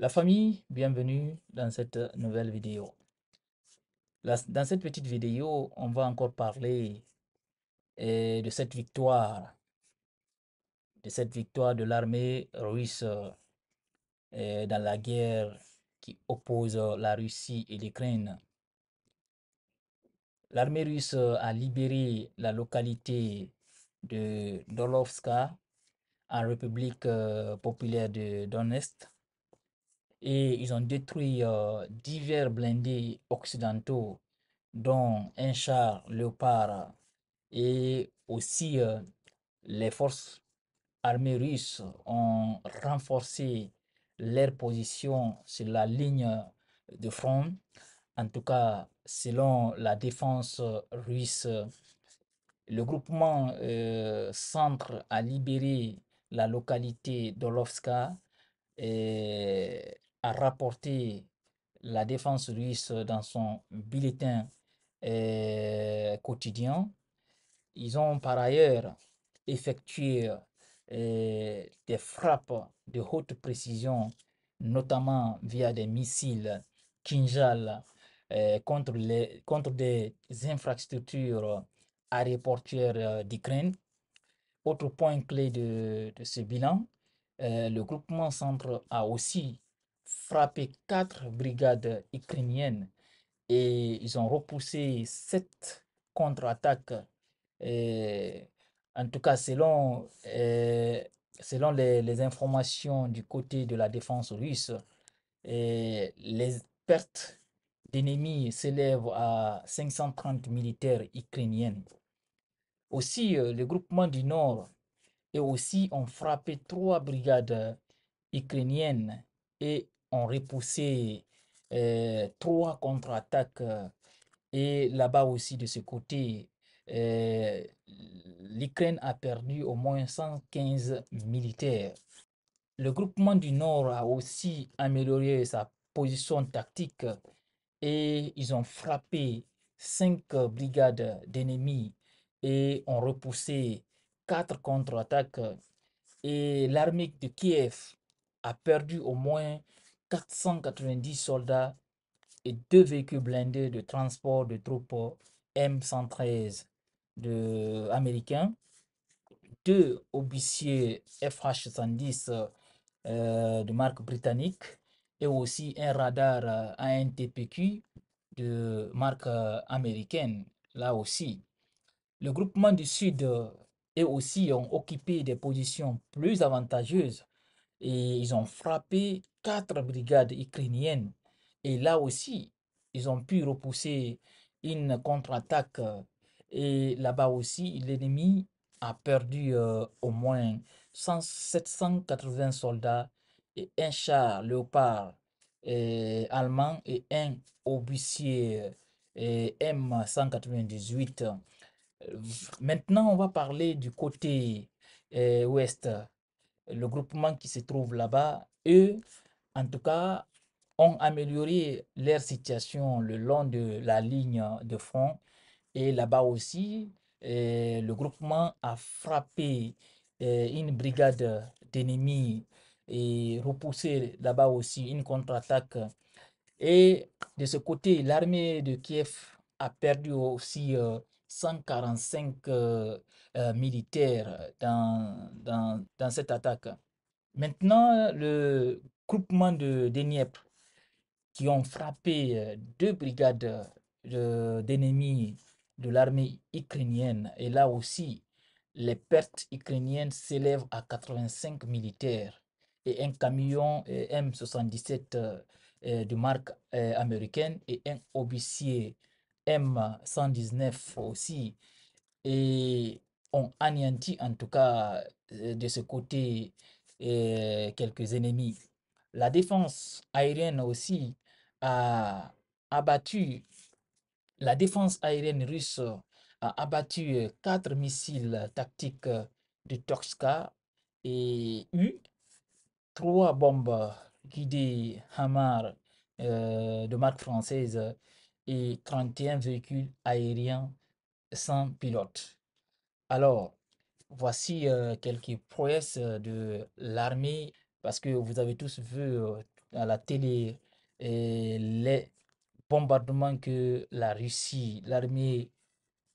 La famille, bienvenue dans cette nouvelle vidéo. dans cette petite vidéo, on va encore parler eh, de cette victoire, de cette victoire de l'armée russe eh, dans la guerre qui oppose la Russie et l'Ukraine. L'armée russe a libéré la localité de Dolovska en République euh, populaire de Donetsk et ils ont détruit euh, divers blindés occidentaux, dont un char léopard et aussi euh, les forces armées russes ont renforcé leur position sur la ligne de front. En tout cas, selon la défense russe, le groupement euh, Centre a libéré la localité d'Olovska a rapporté la défense russe dans son bulletin euh, quotidien. Ils ont par ailleurs effectué euh, des frappes de haute précision, notamment via des missiles Kinjal euh, contre, les, contre des infrastructures aéroportuaires d'Ukraine. Autre point clé de, de ce bilan, le groupement centre a aussi frappé quatre brigades ukrainiennes et ils ont repoussé sept contre-attaques. Euh, en tout cas, selon, euh, selon les, informations du côté de la défense russe, euh, les pertes d'ennemis s'élèvent à 530 militaires ukrainiens. Aussi, le groupement du Nord et aussi ont frappé trois brigades ukrainiennes et ont repoussé euh, trois contre-attaques. Euh, et là-bas aussi, de ce côté, euh, l'Ukraine a perdu au moins 115 militaires. Le groupement du Nord a aussi amélioré sa position tactique et ils ont frappé cinq brigades d'ennemis et ont repoussé quatre contre-attaques. Et l'armée de Kiev a perdu au moins 490 soldats et deux véhicules blindés de transport de troupes M113 de, américains, deux obusiers fh 70 de marque britannique et aussi un radar ANTPQ de marque américaine, là aussi. Le groupement du Sud et aussi ont occupé des positions plus avantageuses et ils ont frappé quatre brigades ukrainiennes. Et là aussi, ils ont pu repousser une contre-attaque. Et là-bas aussi, l'ennemi a perdu euh, au moins 780 soldats et un char léopard euh, allemand et un obusier euh, M198. Maintenant, on va parler du côté ouest le groupement qui se trouve là-bas, eux, en tout cas, ont amélioré leur situation le long de la ligne de front. Et là-bas aussi, eh, le groupement a frappé eh, une brigade d'ennemis et repoussé là-bas aussi une contre-attaque. Et de ce côté, l'armée de Kiev a perdu aussi euh, 145 euh, euh, militaires dans, dans, dans, cette attaque. Maintenant, le groupement de, de qui ont frappé euh, deux brigades d'ennemis de, de l'armée ukrainienne, et là aussi, les pertes ukrainiennes s'élèvent à 85 militaires et un camion M77 de marque américaine et un officier M119 aussi et ont anéanti en tout cas euh, de ce côté euh, quelques ennemis. La défense aérienne aussi a abattu, la défense aérienne russe a abattu euh, quatre missiles tactiques de Toxka et eu trois bombes guidées Hamar de marque française et 31 véhicules aériens sans pilote. Alors, voici euh, quelques prouesses euh, de l'armée, parce que vous avez tous vu euh, à la télé les bombardements que la Russie, l'armée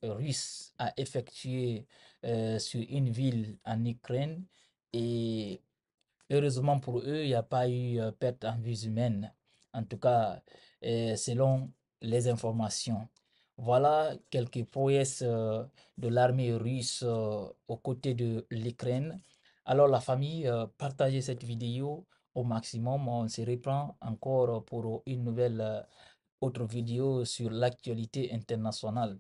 russe a effectué sur une ville en Ukraine. Et heureusement pour eux, il n'y a pas eu perte en vies humaines. En tout cas, selon les informations. Voilà quelques prouesses euh, de l'armée russe euh, aux côtés de l'Ukraine. Alors la famille, euh, partagez cette vidéo au maximum. On se reprend encore pour une nouvelle autre vidéo sur l'actualité internationale.